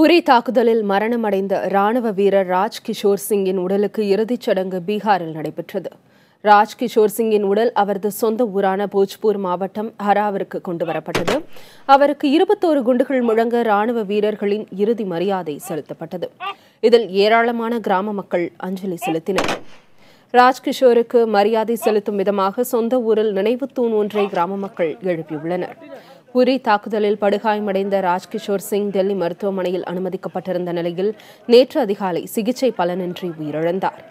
உரி தாக்குதலில் மரணமடைந்த ராணுவ வீரர் ராஜ் கிஷோர் சிங்கின் உடலுக்கு இறுதிச் சடங்கு பீகாரில் நடைபெற்றது ராஜ் கிஷோர் சிங்கின் உடல் அவரது சொந்த ஊரான போஜ்பூர் மாவட்டம் ஹராவிற்கு கொண்டு வரப்பட்டது அவருக்கு இருபத்தோரு குண்டுகள் முழங்க ராணுவ வீரர்களின் இறுதி மரியாதை செலுத்தப்பட்டது இதில் ஏராளமான கிராம மக்கள் அஞ்சலி செலுத்தினர் ராஜ்கிஷோருக்கு மரியாதை செலுத்தும் விதமாக சொந்த ஊரில் நினைவு தூண் ஒன்றை கிராம மக்கள் எழுப்பியுள்ளனர் உரி தாக்குதலில் படுகாயமடைந்த ராஜ்கிஷோர் சிங் டெல்லி மருத்துவமனையில் அனுமதிக்கப்பட்டிருந்த நிலையில் நேற்று அதிகாலை சிகிச்சை பலனின்றி உயிரிழந்தார்